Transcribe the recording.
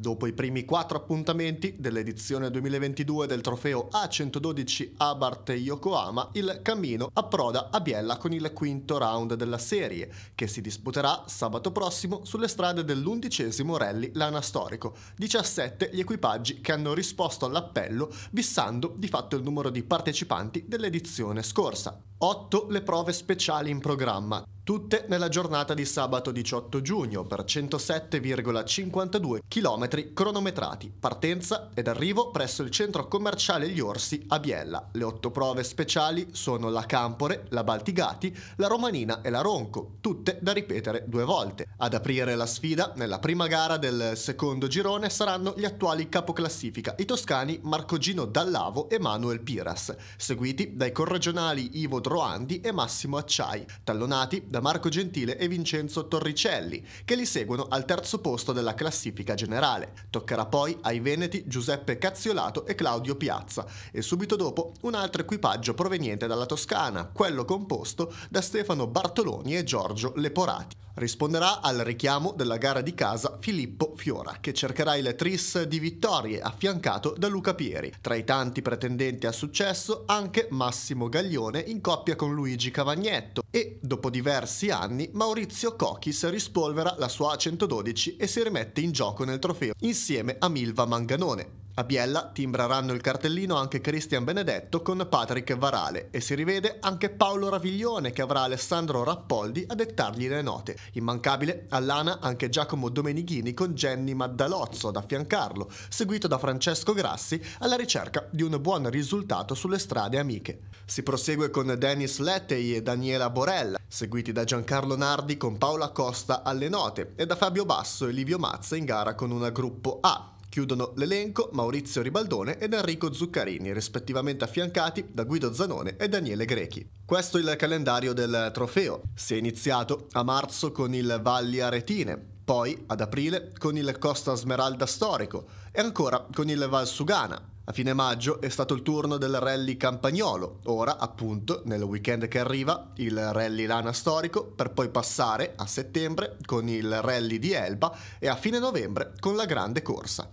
Dopo i primi quattro appuntamenti dell'edizione 2022 del trofeo A112 Abart Yokohama, il cammino approda a Biella con il quinto round della serie, che si disputerà sabato prossimo sulle strade dell'undicesimo rally Lana Storico. 17 gli equipaggi che hanno risposto all'appello, bissando di fatto il numero di partecipanti dell'edizione scorsa. 8 le prove speciali in programma, tutte nella giornata di sabato 18 giugno per 107,52 km cronometrati, partenza ed arrivo presso il centro commerciale Gli Orsi a Biella. Le otto prove speciali sono la Campore, la Baltigati, la Romanina e la Ronco, tutte da ripetere due volte. Ad aprire la sfida nella prima gara del secondo girone saranno gli attuali capoclassifica, i toscani Marco Gino Dallavo e Manuel Piras, seguiti dai corregionali Ivo Droandi e Massimo Acciai, tallonati da Marco Gentile e Vincenzo Torricelli, che li seguono al terzo posto della classifica generale. Toccherà poi ai veneti Giuseppe Cazziolato e Claudio Piazza e subito dopo un altro equipaggio proveniente dalla Toscana, quello composto da Stefano Bartoloni e Giorgio Leporati. Risponderà al richiamo della gara di casa Filippo Fiora, che cercherà il tris di vittorie affiancato da Luca Pieri. Tra i tanti pretendenti a successo anche Massimo Gaglione in coppia con Luigi Cavagnetto e, dopo diversi diversi anni, Maurizio Cochis rispolvera la sua A112 e si rimette in gioco nel trofeo insieme a Milva Manganone, a Biella timbreranno il cartellino anche Cristian Benedetto con Patrick Varale e si rivede anche Paolo Raviglione che avrà Alessandro Rappoldi a dettargli le note. Immancabile all'Ana anche Giacomo Domenichini con Jenny Maddalozzo ad affiancarlo, seguito da Francesco Grassi alla ricerca di un buon risultato sulle strade amiche. Si prosegue con Dennis Lettei e Daniela Borella, seguiti da Giancarlo Nardi con Paola Costa alle note e da Fabio Basso e Livio Mazza in gara con una gruppo A Chiudono l'elenco Maurizio Ribaldone ed Enrico Zuccarini, rispettivamente affiancati da Guido Zanone e Daniele Grechi. Questo è il calendario del trofeo. Si è iniziato a marzo con il Valli Aretine, poi ad aprile con il Costa Smeralda Storico e ancora con il Valsugana. A fine maggio è stato il turno del rally campagnolo, ora appunto nel weekend che arriva il rally lana storico per poi passare a settembre con il rally di Elba e a fine novembre con la grande corsa.